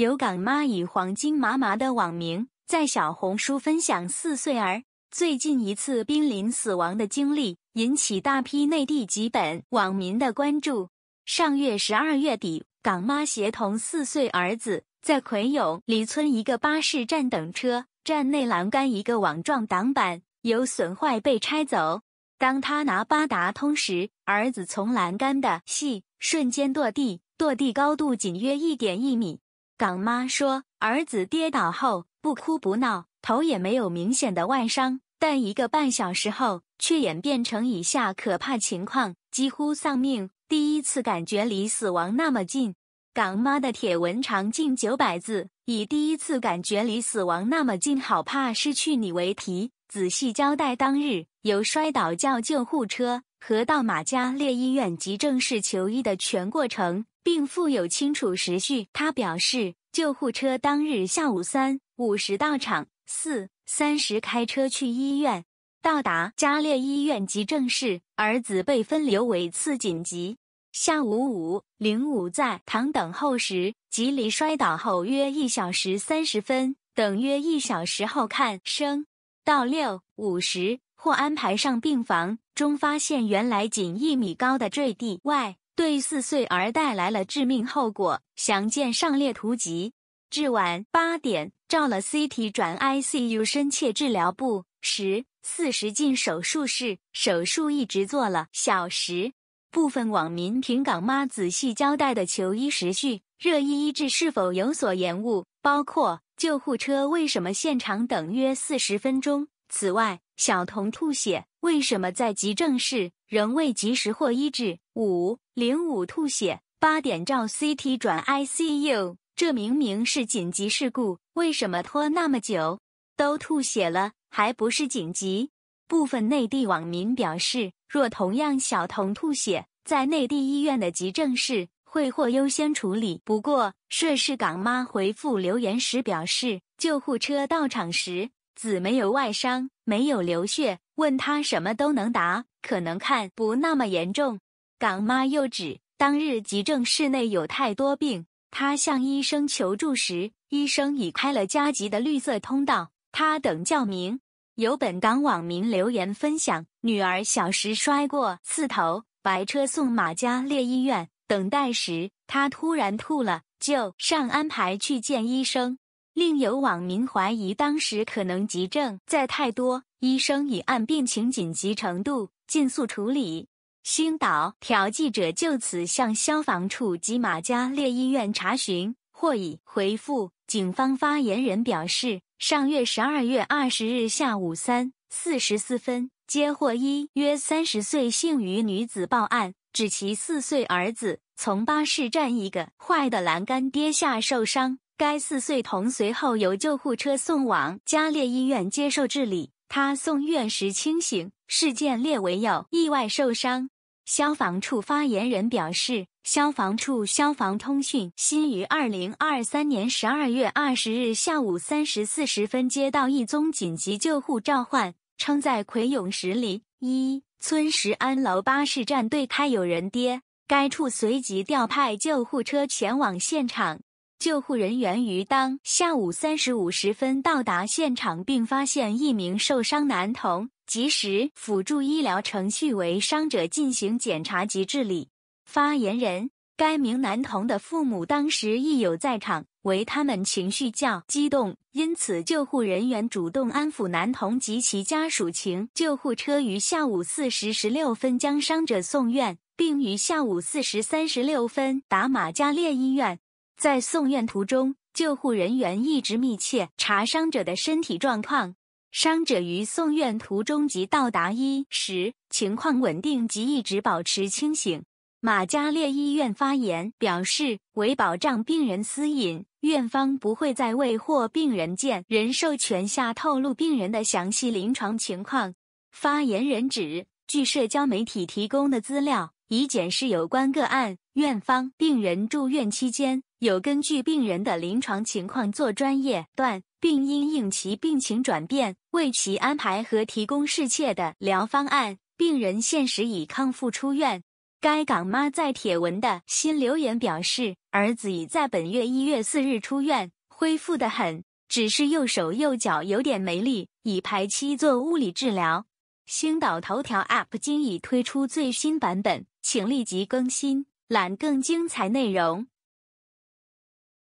有港妈以“黄金麻麻的网名在小红书分享四岁儿最近一次濒临死亡的经历，引起大批内地籍本网民的关注。上月十二月底，港妈协同四岁儿子在葵涌李村一个巴士站等车，站内栏杆一个网状挡板有损坏被拆走。当他拿八达通时，儿子从栏杆的隙瞬间落地，落地高度仅约一点一米。港妈说，儿子跌倒后不哭不闹，头也没有明显的外伤，但一个半小时后却演变成以下可怕情况，几乎丧命。第一次感觉离死亡那么近。港妈的帖文长近九百字，以“第一次感觉离死亡那么近，好怕失去你”为题，仔细交代当日由摔倒叫救护车，和到马加烈医院急症室求医的全过程。并附有清楚时序。他表示，救护车当日下午三五十到场，四三十开车去医院，到达加烈医院急症室，儿子被分流为次紧急。下午五零五在堂等候时，吉里摔倒后约一小时三十分，等约一小时后看生，到六五十或安排上病房中发现，原来仅一米高的坠地外。对四岁儿带来了致命后果，详见上列图集。至晚八点，照了 CT，转 ICU 深切治疗部，十四时进手术室，手术一直做了小时。部分网民凭港妈仔细交代的求医时序，热议医治是否有所延误，包括救护车为什么现场等约四十分钟。此外，小童吐血，为什么在急诊室仍未及时获医治？五零五吐血，八点照 CT 转 ICU，这明明是紧急事故，为什么拖那么久？都吐血了，还不是紧急？部分内地网民表示，若同样小童吐血，在内地医院的急诊室会获优先处理。不过，涉事港妈回复留言时表示，救护车到场时。子没有外伤，没有流血，问他什么都能答，可能看不那么严重。港妈又指，当日急症室内有太多病，她向医生求助时，医生已开了加急的绿色通道。她等叫名。有本港网民留言分享，女儿小时摔过刺头，白车送马嘉烈医院，等待时她突然吐了，就上安排去见医生。另有网民怀疑当时可能急症在太多，医生已按病情紧急程度尽速处理。星岛调记者就此向消防处及马家列医院查询，获已回复。警方发言人表示，上月十二月二十日下午三四十四分，接获一约三十岁姓余女子报案，指其四岁儿子从巴士站一个坏的栏杆跌下受伤。该四岁童随后由救护车送往加列医院接受治理。他送院时清醒，事件列为有意外受伤。消防处发言人表示，消防处消防通讯新于二零二三年十二月二十日下午三时四十分接到一宗紧急救护召唤，称在葵涌十里一村石安楼巴士站对开有人跌。该处随即调派救护车前往现场。救护人员于当下午三时五十分到达现场，并发现一名受伤男童，及时辅助医疗程序为伤者进行检查及治理。发言人：该名男童的父母当时亦有在场，为他们情绪较激动，因此救护人员主动安抚男童及其家属情救护车于下午四时十六分将伤者送院，并于下午四时三十六分达马加列医院。在送院途中，救护人员一直密切查伤者的身体状况。伤者于送院途中即到达医时，情况稳定及一直保持清醒。马加列医院发言表示，为保障病人私隐，院方不会在未获病人见人授权下透露病人的详细临床情况。发言人指，据社交媒体提供的资料，以检视有关个案，院方病人住院期间。有根据病人的临床情况做专业断，并因应其病情转变，为其安排和提供适切的疗方案。病人现时已康复出院。该港妈在帖文的新留言表示，儿子已在本月一月四日出院，恢复的很，只是右手右脚有点没力，已排期做物理治疗。星岛头条 App 今已推出最新版本，请立即更新，览更精彩内容。